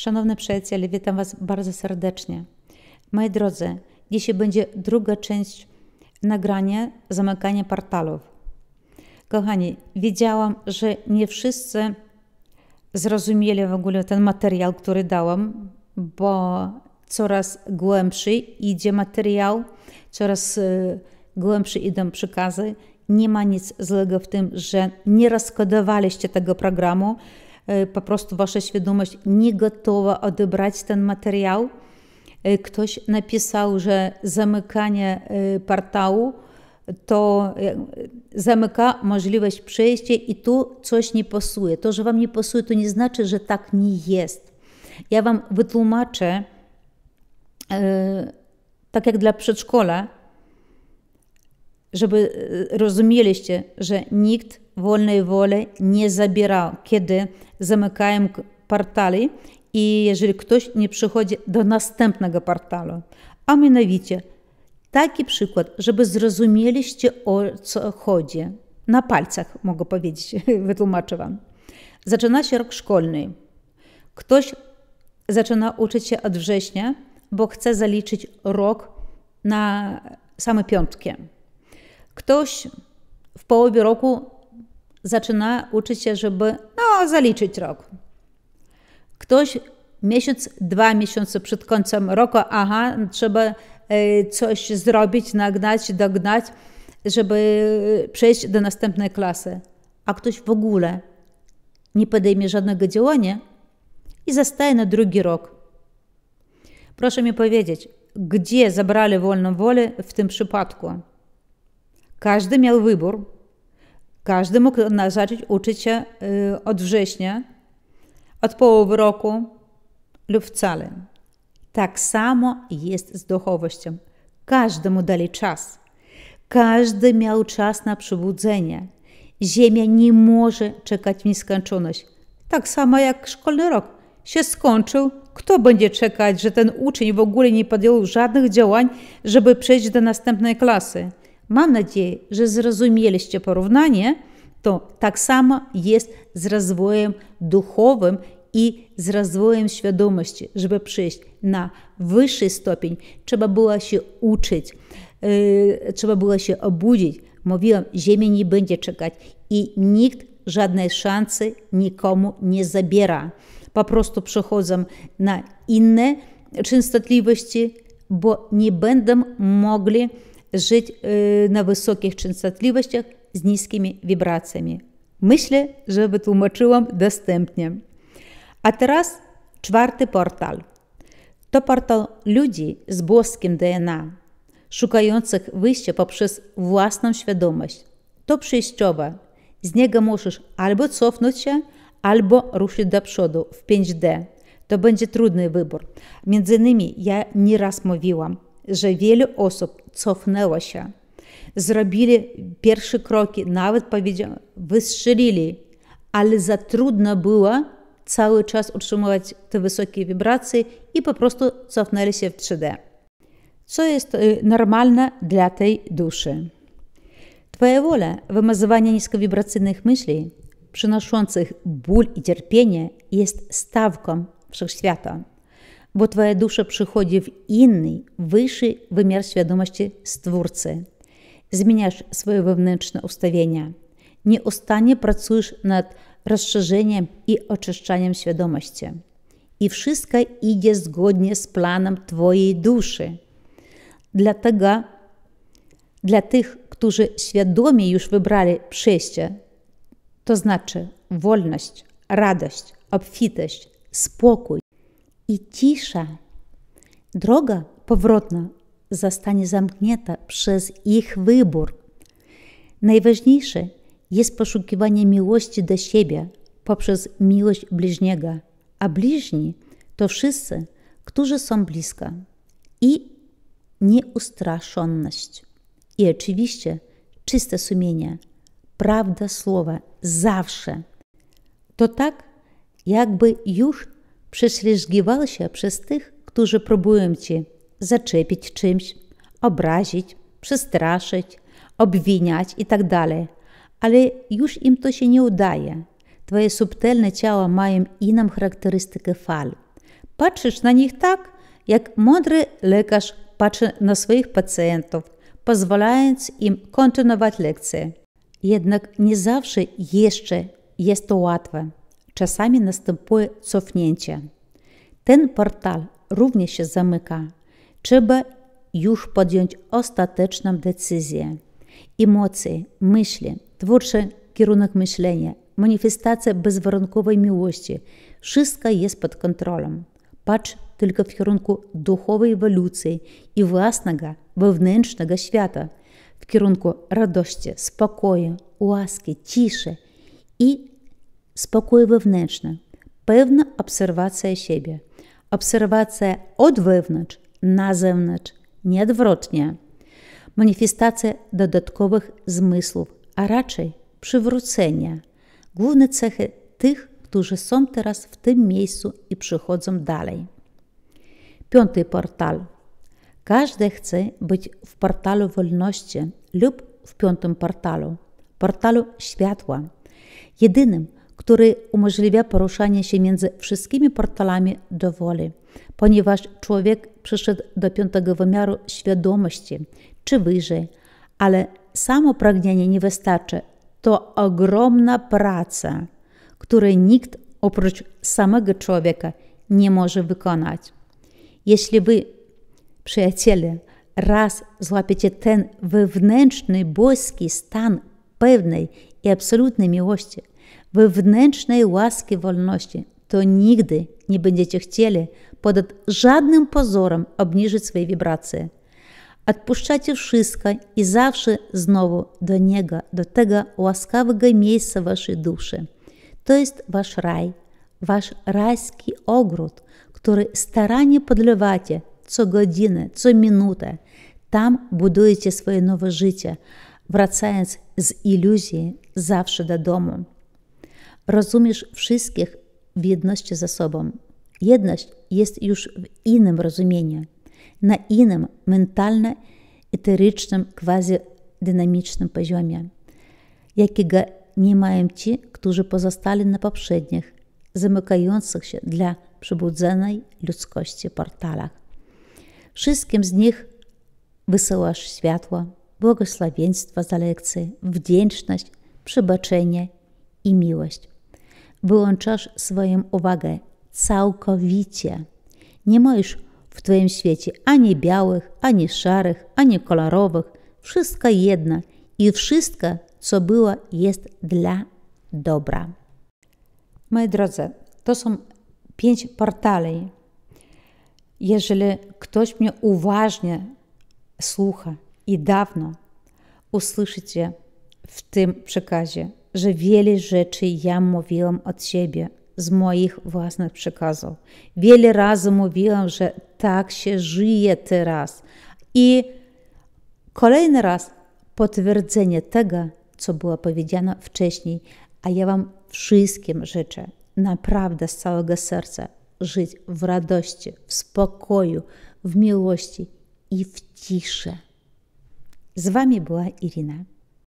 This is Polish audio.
Szanowne przyjaciele, witam Was bardzo serdecznie. Moi drodzy, dzisiaj będzie druga część nagrania zamykania portalów. Kochani, wiedziałam, że nie wszyscy zrozumieli w ogóle ten materiał, który dałam, bo coraz głębszy idzie materiał, coraz y, głębszy idą przekazy. Nie ma nic złego w tym, że nie rozkodowaliście tego programu E, po prostu wasza świadomość nie gotowa odebrać ten materiał. E, ktoś napisał, że zamykanie e, portału to zamyka możliwość przejścia i tu coś nie pasuje. To, że wam nie pasuje, to nie znaczy, że tak nie jest. Ja wam wytłumaczę, tak jak dla przedszkola, żeby e, rozumieliście, że nikt wolnej woli nie zabierał, kiedy zamykają portale i jeżeli ktoś nie przychodzi do następnego portalu. A mianowicie taki przykład, żeby zrozumieliście o co chodzi. Na palcach mogę powiedzieć, wytłumaczę Wam. Zaczyna się rok szkolny. Ktoś zaczyna uczyć się od września, bo chce zaliczyć rok na same piątki. Ktoś w połowie roku zaczyna uczyć się, żeby no, zaliczyć rok. Ktoś miesiąc, dwa miesiące przed końcem roku, aha, trzeba e, coś zrobić, nagnać, dognać, żeby e, przejść do następnej klasy. A ktoś w ogóle nie podejmie żadnego działania i zostaje na drugi rok. Proszę mi powiedzieć, gdzie zabrali wolną wolę w tym przypadku? Każdy miał wybór. Każdy mógł zacząć uczyć się y, od września, od połowy roku lub wcale. Tak samo jest z duchowością. Każdemu dali czas. Każdy miał czas na przebudzenie. Ziemia nie może czekać w nieskończoność. Tak samo jak szkolny rok się skończył, kto będzie czekać, że ten uczeń w ogóle nie podjął żadnych działań, żeby przejść do następnej klasy? Mam nadzieję, że zrozumieliście porównanie. To tak samo jest z rozwojem duchowym i z rozwojem świadomości. Żeby przyjść na wyższy stopień, trzeba było się uczyć, yy, trzeba było się obudzić. Mówiłam, Ziemia nie będzie czekać i nikt żadnej szansy nikomu nie zabiera. Po prostu przechodzą na inne częstotliwości, bo nie będę mogli żyć y, na wysokich częstotliwościach z niskimi wibracjami. Myślę, że wytłumaczyłam dostępnie. A teraz czwarty portal. To portal ludzi z boskim DNA, szukających wyjścia poprzez własną świadomość. To przejściowe. Z niego musisz albo cofnąć się, albo ruszyć do przodu w 5D. To będzie trudny wybór. Między innymi ja nie raz mówiłam – że wiele osób cofnęło się, zrobili pierwsze kroki, nawet powiedział, wystrzelili, ale za trudno było cały czas utrzymywać te wysokie wibracje i po prostu cofnęli się w 3D. Co jest y, normalne dla tej duszy? Twoja wola, wymazywania niskowibracyjnych myśli przynoszących ból i cierpienie jest stawką wszechświata bo Twoja dusza przychodzi w inny, wyższy wymiar świadomości Stwórcy. Zmieniasz swoje wewnętrzne ustawienia. Nieustannie pracujesz nad rozszerzeniem i oczyszczaniem świadomości. I wszystko idzie zgodnie z planem Twojej duszy. Dlatego dla tych, którzy świadomie już wybrali przejście, to znaczy wolność, radość, obfitość, spokój, i cisza. Droga powrotna zostanie zamknięta przez ich wybór. Najważniejsze jest poszukiwanie miłości do siebie poprzez miłość bliźniego, a bliźni to wszyscy, którzy są blisko i nieustraszoność I oczywiście czyste sumienie, prawda słowa zawsze. To tak, jakby już Prześlizgiwał się przez tych, którzy próbują cię zaczepić czymś, obrazić, przestraszyć, obwiniać itd. Tak Ale już im to się nie udaje. Twoje subtelne ciała mają inną charakterystykę fal. Patrzysz na nich tak, jak mądry lekarz patrzy na swoich pacjentów, pozwalając im kontynuować lekcje. Jednak nie zawsze jeszcze jest to łatwe czasami następuje cofnięcie. Ten portal również się zamyka. Trzeba już podjąć ostateczną decyzję. Emocje, myśli, twórczy kierunek myślenia, manifestacja bezwarunkowej miłości wszystko jest pod kontrolą. Patrz tylko w kierunku duchowej ewolucji i własnego, wewnętrznego świata, w kierunku radości, spokoju, łaski, ciszy i spokój wewnętrzny, pewna obserwacja siebie, obserwacja od wewnątrz na zewnątrz, nieodwrotnie, manifestacja dodatkowych zmysłów, a raczej przywrócenia, główne cechy tych, którzy są teraz w tym miejscu i przychodzą dalej. Piąty portal. Każdy chce być w portalu wolności lub w piątym portalu, portalu światła, jedynym, który umożliwia poruszanie się między wszystkimi portalami do woli, ponieważ człowiek przyszedł do piątego wymiaru świadomości czy wyżej, ale samo pragnienie nie wystarczy. To ogromna praca, której nikt oprócz samego człowieka nie może wykonać. Jeśli wy, przyjaciele, raz złapiecie ten wewnętrzny boski stan pewnej i absolutnej miłości, wewnętrznej łaski wolności, to nigdy nie będziecie chcieli pod żadnym pozorem obniżyć swojej wibracje. Odpuszczacie wszystko i zawsze znowu do Niego, do tego łaskawego miejsca Waszej duszy. To jest Wasz raj, Wasz rajski ogród, który starannie podlewacie co godzinę, co minutę. Tam budujecie swoje nowe życie, wracając z iluzji zawsze do domu rozumiesz wszystkich w jedności ze sobą. Jedność jest już w innym rozumieniu, na innym mentalno-eterycznym, quasi-dynamicznym poziomie, jakiego nie mają ci, którzy pozostali na poprzednich, zamykających się dla przybudzonej ludzkości portalach. Wszystkim z nich wysyłasz światło, błogosławieństwa za lekcje, wdzięczność, przebaczenie i miłość wyłączasz swoją uwagę całkowicie. Nie możesz w Twoim świecie ani białych, ani szarych, ani kolorowych. Wszystko jedno i wszystko, co było, jest dla dobra. Moi drodzy, to są pięć portali. Jeżeli ktoś mnie uważnie słucha i dawno, usłyszycie w tym przekazie że wiele rzeczy ja mówiłam od siebie, z moich własnych przekazów. Wiele razy mówiłam, że tak się żyje teraz. I kolejny raz potwierdzenie tego, co było powiedziane wcześniej, a ja Wam wszystkim życzę naprawdę z całego serca żyć w radości, w spokoju, w miłości i w ciszy. Z Wami była Irina.